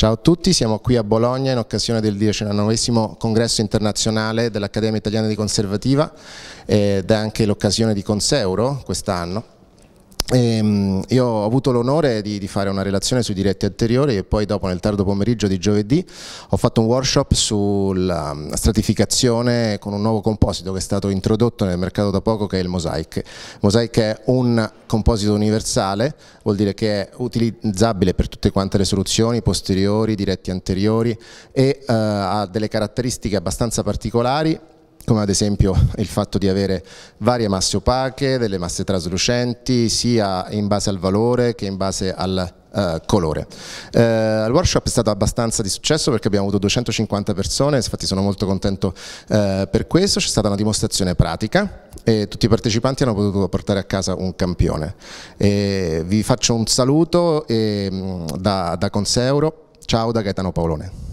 Ciao a tutti, siamo qui a Bologna in occasione del 19 congresso internazionale dell'Accademia Italiana di Conservativa eh, ed è anche l'occasione di Conseuro quest'anno e ehm, io ho avuto l'onore di, di, fare una relazione sui diretti anteriori e poi dopo nel tardo pomeriggio di giovedì ho fatto un workshop sulla mm, stratificazione con un nuovo composito che è stato introdotto nel mercato da poco che è il Mosaic. Mosaic è un composito universale, vuol dire che è utilizzabile per tutte quante le soluzioni posteriori, diretti anteriori e eh, ha delle caratteristiche abbastanza particolari come ad esempio il fatto di avere varie masse opache, delle masse traslucenti, sia in base al valore che in base al Uh, colore. Uh, eh, il workshop è stato abbastanza di successo perché abbiamo avuto 250 persone, infatti sono molto contento uh, per questo, c'è stata una dimostrazione pratica e tutti i partecipanti hanno potuto portare a casa un campione. E vi faccio un saluto e, ehm, da, da Conseuro, ciao da Gaetano Paolone.